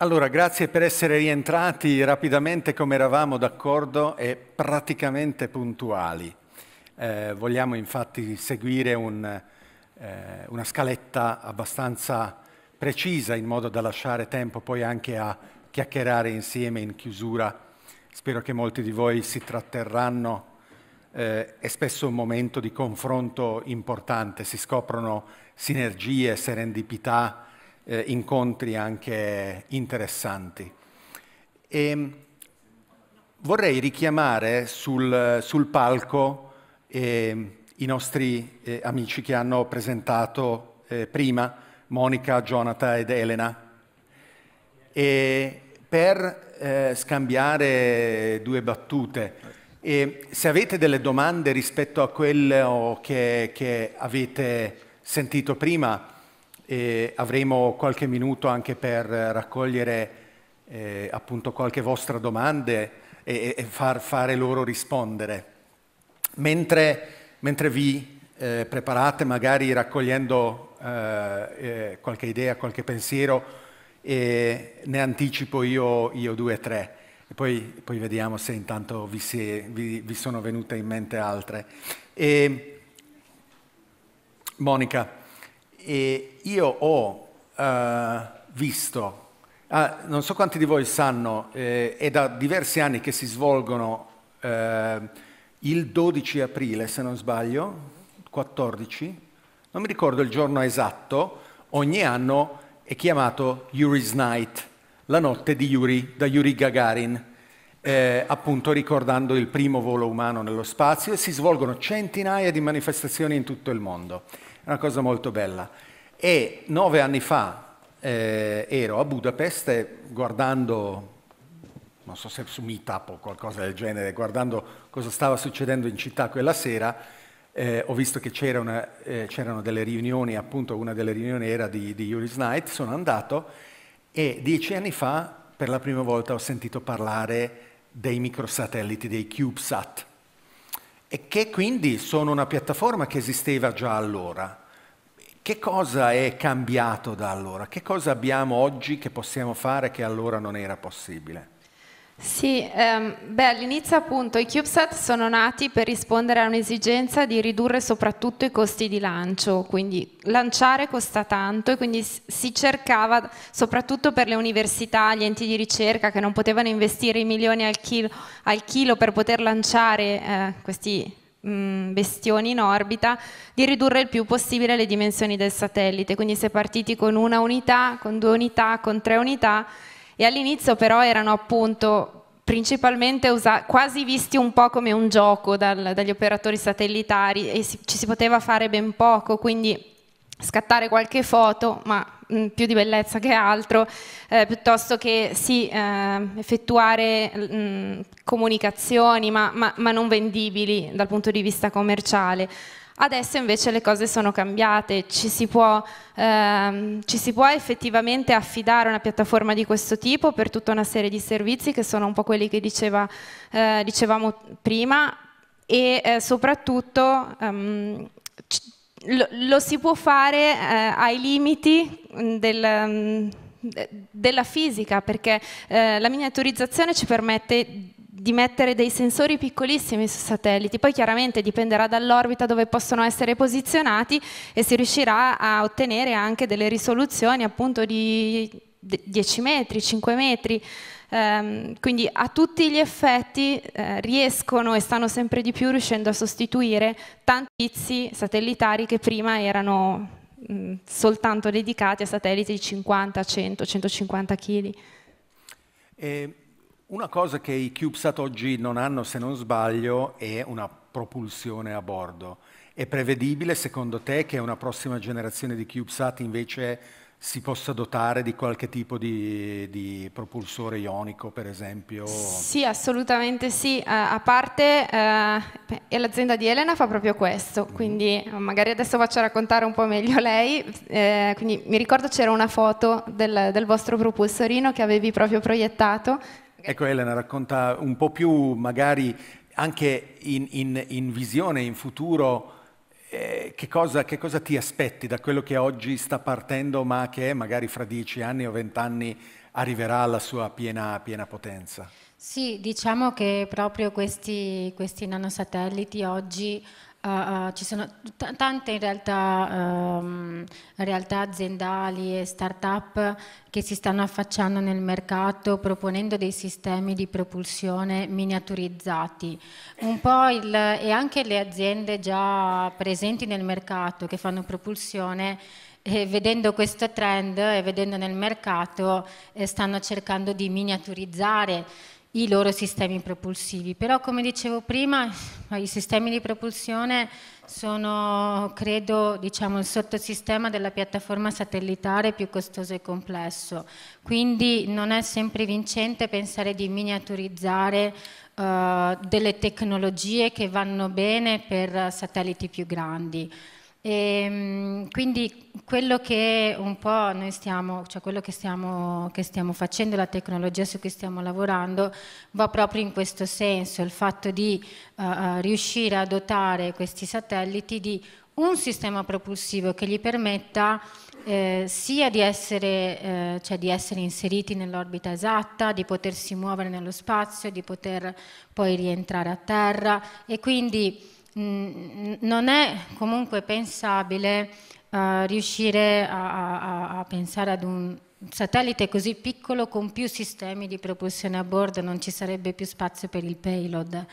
Allora, grazie per essere rientrati rapidamente come eravamo d'accordo e praticamente puntuali. Eh, vogliamo infatti seguire un, eh, una scaletta abbastanza precisa in modo da lasciare tempo poi anche a chiacchierare insieme in chiusura. Spero che molti di voi si tratterranno. Eh, è spesso un momento di confronto importante, si scoprono sinergie, serendipità, eh, incontri anche interessanti. E ehm, vorrei richiamare sul, sul palco eh, i nostri eh, amici che hanno presentato eh, prima, Monica, Jonathan ed Elena, e per eh, scambiare due battute. E se avete delle domande rispetto a quello che, che avete sentito prima, e avremo qualche minuto anche per raccogliere eh, appunto qualche vostra domanda e, e, far fare loro rispondere. Mentre, mentre vi eh, preparate, magari raccogliendo eh, eh qualche idea, qualche pensiero, ne anticipo io, io due o tre. E poi, poi, vediamo se intanto vi, si, vi, vi sono venute in mente altre. E, Monica e io ho uh, visto, uh, non so quanti di voi sanno, eh, è da diversi anni che si svolgono eh, il 12 aprile, se non sbaglio, 14, non mi ricordo il giorno esatto, ogni anno è chiamato Yuri's Night, la notte di Yuri, da Yuri Gagarin, eh, appunto ricordando il primo volo umano nello spazio e si svolgono centinaia di manifestazioni in tutto il mondo è una cosa molto bella. E nove anni fa eh, ero a Budapest guardando, non so se su Meetup o qualcosa del genere, guardando cosa stava succedendo in città quella sera, eh, ho visto che c'erano, eh, c'erano delle riunioni, appunto una delle riunioni era di, di Yuri Knight, sono andato e dieci anni fa per la prima volta ho sentito parlare dei microsatelliti, dei CubeSat e che quindi sono una piattaforma che esisteva già allora. Che cosa è cambiato da allora? Che cosa abbiamo oggi che possiamo fare che allora non era possibile? Sì, ehm, beh, all'inizio appunto i CubeSat sono nati per rispondere a un'esigenza di ridurre soprattutto i costi di lancio, quindi lanciare costa tanto e quindi si cercava soprattutto per le università, gli enti di ricerca che non potevano investire i milioni al chilo, al chilo per poter lanciare eh, questi mh, mm, bestioni in orbita, di ridurre il più possibile le dimensioni del satellite, quindi si è partiti con una unità, con due unità, con tre unità e all'inizio però erano appunto principalmente usa- quasi visti un po' come un gioco dal, dagli operatori satellitari e si, ci si poteva fare ben poco, quindi scattare qualche foto, ma mh, mm, più di bellezza che altro, eh, piuttosto che sì, eh, effettuare mh, mm, comunicazioni, ma, ma, ma non vendibili dal punto di vista commerciale. Adesso invece le cose sono cambiate, ci si, può, ehm, ci si, può, effettivamente affidare una piattaforma di questo tipo per tutta una serie di servizi che sono un po' quelli che diceva, eh, dicevamo prima e eh, soprattutto ehm, lo, lo, si può fare eh, ai limiti mm, del, mm, della fisica perché eh, la miniaturizzazione ci permette di mettere dei sensori piccolissimi su satelliti, poi chiaramente dipenderà dall'orbita dove possono essere posizionati e si riuscirà a ottenere anche delle risoluzioni appunto di 10 metri, 5 metri, ehm, quindi a tutti gli effetti eh, riescono e stanno sempre di più riuscendo a sostituire tanti pizzi satellitari che prima erano mh, mm, soltanto dedicati a satelliti di 50, 100, 150 kg. Eh, una cosa che i CubeSat oggi non hanno, se non sbaglio, è una propulsione a bordo. È prevedibile, secondo te, che una prossima generazione di CubeSat invece si possa dotare di qualche tipo di, di, propulsore ionico, per esempio? Sì, assolutamente sì. Uh, a parte, uh, l'azienda di Elena fa proprio questo, mm. quindi eh, magari adesso faccio raccontare un po' meglio lei. Eh, quindi, mi ricordo c'era una foto del, del vostro propulsorino che avevi proprio proiettato Ecco Elena, racconta un po' più magari anche in, in, in visione, in futuro, eh, che, cosa, che, cosa, ti aspetti da quello che oggi sta partendo ma che magari fra dieci anni o vent'anni arriverà alla sua piena, piena potenza? Sì, diciamo che proprio questi, questi nanosatelliti oggi Uh, ci sono t- tante in realtà, um, realtà aziendali e start-up che si stanno affacciando nel mercato proponendo dei sistemi di propulsione miniaturizzati. Un po' il, e anche le aziende già presenti nel mercato che fanno propulsione e eh, vedendo questo trend e vedendo nel mercato eh, stanno cercando di miniaturizzare i loro sistemi propulsivi. Però come dicevo prima, i sistemi di propulsione sono, credo, diciamo, il sottosistema della piattaforma satellitare più costoso e complesso. Quindi non è sempre vincente pensare di miniaturizzare eh, delle tecnologie che vanno bene per satelliti più grandi. E, ehm, quindi quello che un po' noi stiamo, cioè quello che stiamo, che stiamo, facendo, la tecnologia su cui stiamo lavorando, va proprio in questo senso, il fatto di uh, riuscire a dotare questi satelliti di un sistema propulsivo che gli permetta eh, sia di essere, eh, cioè di essere inseriti nell'orbita esatta, di potersi muovere nello spazio, di poter poi rientrare a terra e quindi Mm, non è comunque pensabile uh, riuscire a, a, a pensare ad un satellite così piccolo con più sistemi di propulsione a bordo, non ci sarebbe più spazio per il payload.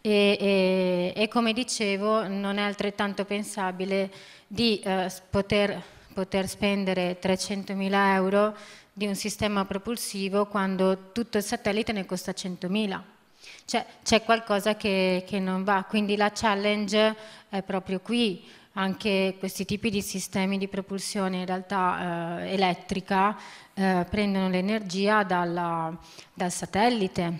E, e, e come dicevo, non è altrettanto pensabile di uh, poter, poter spendere 300.000 euro di un sistema propulsivo quando tutto il satellite ne costa 100.000 c'è, qualcosa che, che, non va, quindi la challenge è proprio qui, anche questi tipi di sistemi di propulsione in realtà eh, elettrica eh, prendono l'energia dal satellite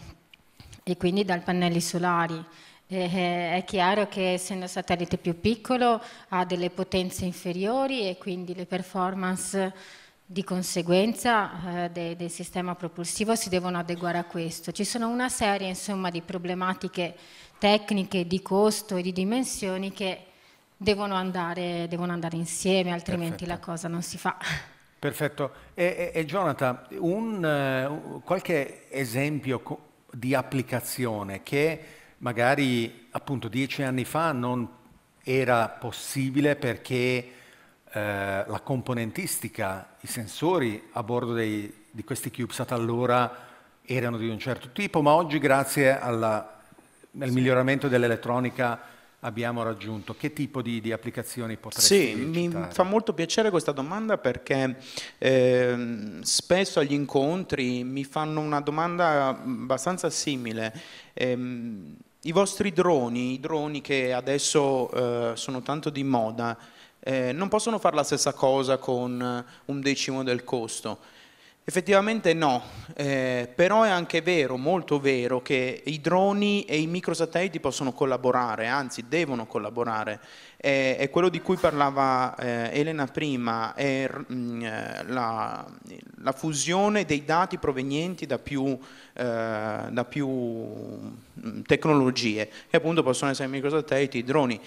e quindi dai pannelli solari. E, eh, è chiaro che essendo satellite più piccolo ha delle potenze inferiori e quindi le performance di conseguenza eh, de, del sistema propulsivo si devono adeguare a questo. Ci sono una serie insomma, di problematiche tecniche, di costo e di dimensioni che devono andare, devono andare insieme, altrimenti Perfetto. la cosa non si fa. Perfetto. E, e, e Jonathan, un, eh, qualche esempio di applicazione che magari appunto dieci anni fa non era possibile perché eh, la componentistica, i sensori a bordo dei, di questi CubeSat allora erano di un certo tipo, ma oggi grazie alla, al sì. miglioramento dell'elettronica abbiamo raggiunto? Che tipo di, di applicazioni potreste Sì, citare? mi fa molto piacere questa domanda perché eh, spesso agli incontri mi fanno una domanda abbastanza simile. Eh, I vostri droni, i droni che adesso eh, sono tanto di moda, eh, non possono fare la stessa cosa con eh, un decimo del costo. Effettivamente no, eh, però è anche vero, molto vero, che i droni e i microsatelliti possono collaborare, anzi devono collaborare. Eh, è quello di cui parlava eh, Elena prima, è mh, mm, eh, la, la, fusione dei dati provenienti da più, eh, da più mm, tecnologie, che appunto possono essere i microsatelliti, i droni.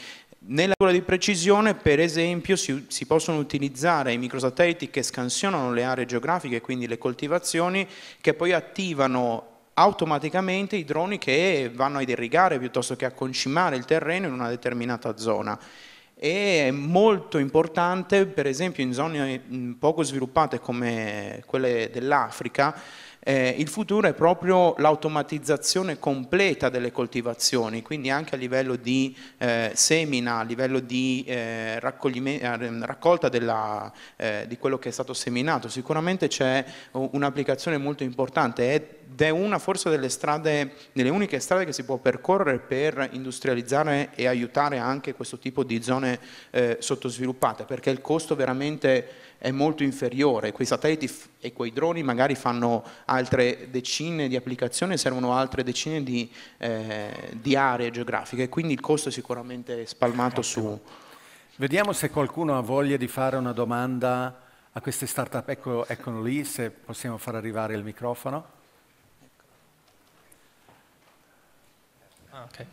Nella cura di precisione, per esempio, si, si, possono utilizzare i microsatelliti che scansionano le aree geografiche, quindi le coltivazioni, che poi attivano automaticamente i droni che vanno ad irrigare piuttosto che a concimare il terreno in una determinata zona. E è molto importante, per esempio, in zone mhmm, poco sviluppate come quelle dell'Africa, eh, il futuro è proprio l'automatizzazione completa delle coltivazioni, quindi anche a livello di eh, semina, a livello di eh, eh raccolta della, eh, di quello che è stato seminato, sicuramente c'è un'applicazione molto importante ed è una forse delle, strade, delle uniche strade che si può percorrere per industrializzare e aiutare anche questo tipo di zone eh, sottosviluppate, perché il costo veramente è molto inferiore, quei satelliti e quei droni magari fanno altre decine di applicazioni, servono altre decine di, eh, di aree geografiche, quindi il costo è sicuramente spalmato su... Vediamo se qualcuno ha voglia di fare una domanda a queste start-up, ecco, eccolo lì, se possiamo far arrivare il microfono. Okay.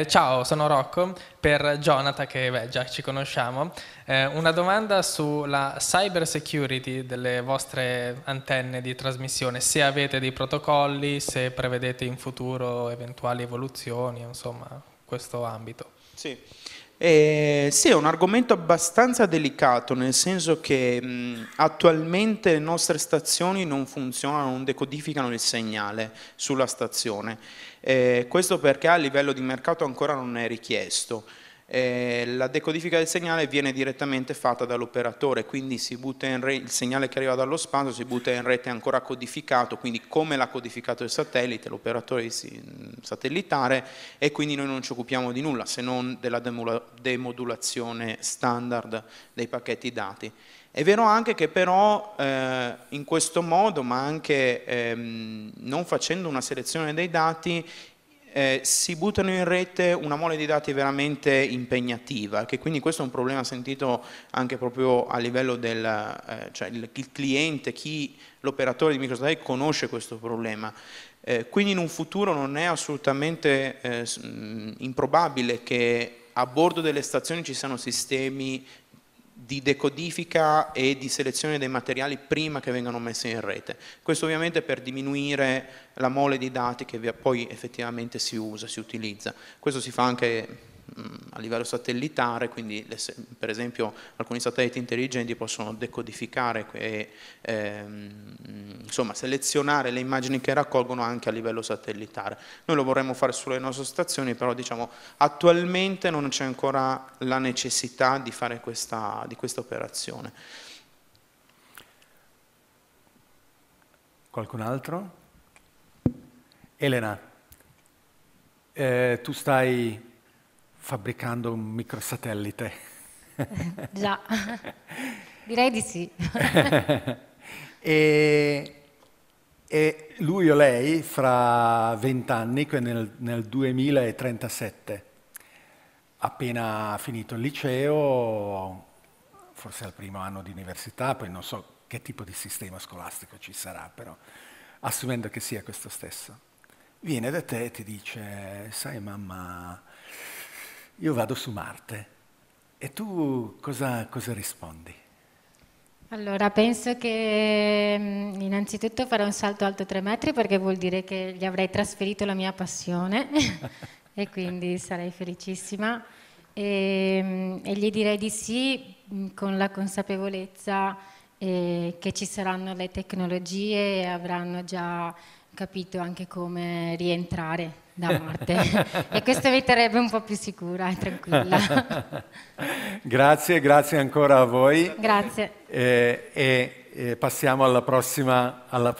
Eh, ciao, sono Rocco. Per Jonathan, che beh, già ci conosciamo, eh, una domanda sulla cyber security delle vostre antenne di trasmissione, se avete dei protocolli, se prevedete in futuro eventuali evoluzioni, insomma, questo ambito. Sì. Eh, sì, è un argomento abbastanza delicato, nel senso che mh, mm, attualmente le nostre stazioni non funzionano, non decodificano il segnale sulla stazione. Eh, questo perché a livello di mercato ancora non è richiesto. Eh, la decodifica del segnale viene direttamente fatta dall'operatore, quindi il segnale che arriva dallo spazio si butta in rete ancora codificato, quindi come l'ha codificato il satellite, l'operatore mm, satellitare, e quindi noi non ci occupiamo di nulla se non della demodulazione standard dei pacchetti dati. È vero anche che però eh, in questo modo, ma anche ehm, non facendo una selezione dei dati, eh, si buttano in rete una mole di dati veramente impegnativa, che quindi questo è un problema sentito anche proprio a livello del eh, cioè il, il cliente, chi l'operatore di microstrategia conosce questo problema. Eh, quindi in un futuro non è assolutamente eh, mm, improbabile che a bordo delle stazioni ci siano sistemi di decodifica e di selezione dei materiali prima che vengano messi in rete. Questo ovviamente per diminuire la mole di dati che poi effettivamente si usa, si utilizza. Questo si fa anche a livello satellitare, quindi le, per esempio alcuni satelliti intelligenti possono decodificare e ehm, insomma, selezionare le immagini che raccolgono anche a livello satellitare. Noi lo vorremmo fare sulle nostre stazioni, però diciamo attualmente non c'è ancora la necessità di fare questa, di questa operazione. Qualcun altro? Elena, eh, tu stai fabbricando un microsatellite. Eh, già, direi di sì. e, e, lui o lei fra vent'anni, nel, nel 2037, appena finito il liceo, forse al primo anno di università, poi non so che tipo di sistema scolastico ci sarà, però assumendo che sia questo stesso, viene da te e ti dice, sai mamma, io vado su Marte. E tu cosa, cosa rispondi? Allora, penso che mm, innanzitutto farò un salto alto tre metri perché vuol dire che gli avrei trasferito la mia passione e quindi sarei felicissima. E, mm, e, gli direi di sì mm, con la consapevolezza eh, che ci saranno le tecnologie e avranno già capito anche come rientrare da morte e questo eviterebbe un po' più sicura e tranquilla. grazie, grazie ancora a voi. Grazie. Eh, e, e, eh, e passiamo alla prossima. Alla...